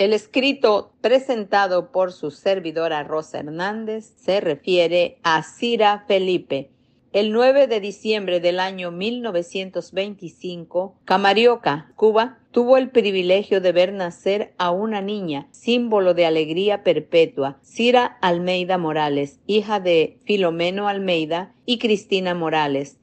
El escrito presentado por su servidora Rosa Hernández se refiere a Cira Felipe. El 9 de diciembre del año 1925, Camarioca, Cuba, tuvo el privilegio de ver nacer a una niña, símbolo de alegría perpetua, Cira Almeida Morales, hija de Filomeno Almeida y Cristina Morales.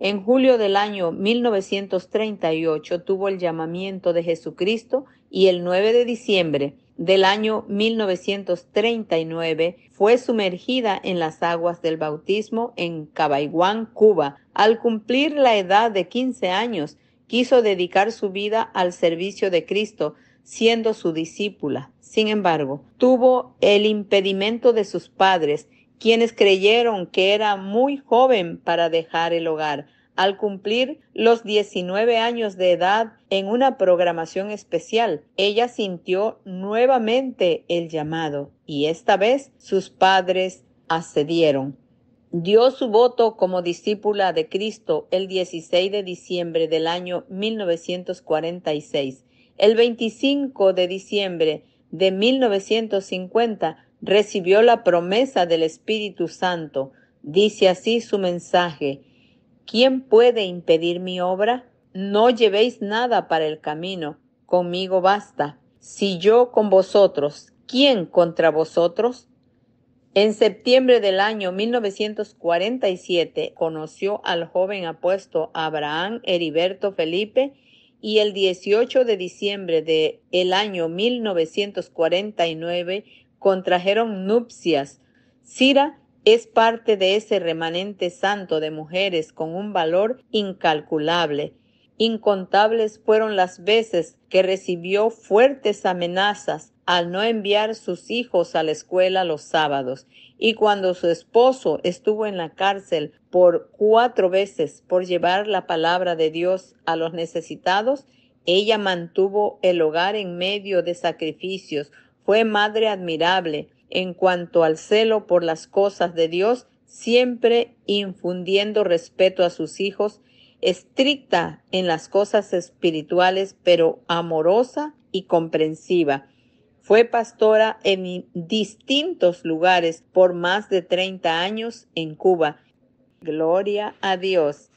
En julio del año 1938 tuvo el llamamiento de Jesucristo y el 9 de diciembre del año 1939 fue sumergida en las aguas del bautismo en Cabaiguán, Cuba. Al cumplir la edad de 15 años, quiso dedicar su vida al servicio de Cristo, siendo su discípula. Sin embargo, tuvo el impedimento de sus padres, quienes creyeron que era muy joven para dejar el hogar, al cumplir los 19 años de edad en una programación especial. Ella sintió nuevamente el llamado y esta vez sus padres accedieron. Dio su voto como discípula de Cristo el 16 de diciembre del año 1946. El 25 de diciembre de 1950 recibió la promesa del Espíritu Santo. Dice así su mensaje, ¿Quién puede impedir mi obra? No llevéis nada para el camino, conmigo basta. Si yo con vosotros, ¿quién contra vosotros? En septiembre del año 1947 conoció al joven apuesto Abraham Heriberto Felipe y el 18 de diciembre del el año 1949 contrajeron nupcias. Cira es parte de ese remanente santo de mujeres con un valor incalculable. Incontables fueron las veces que recibió fuertes amenazas al no enviar sus hijos a la escuela los sábados, y cuando su esposo estuvo en la cárcel por cuatro veces por llevar la palabra de Dios a los necesitados, ella mantuvo el hogar en medio de sacrificios, fue madre admirable, en cuanto al celo por las cosas de Dios, siempre infundiendo respeto a sus hijos, estricta en las cosas espirituales, pero amorosa y comprensiva. Fue pastora en distintos lugares por más de 30 años en Cuba. Gloria a Dios.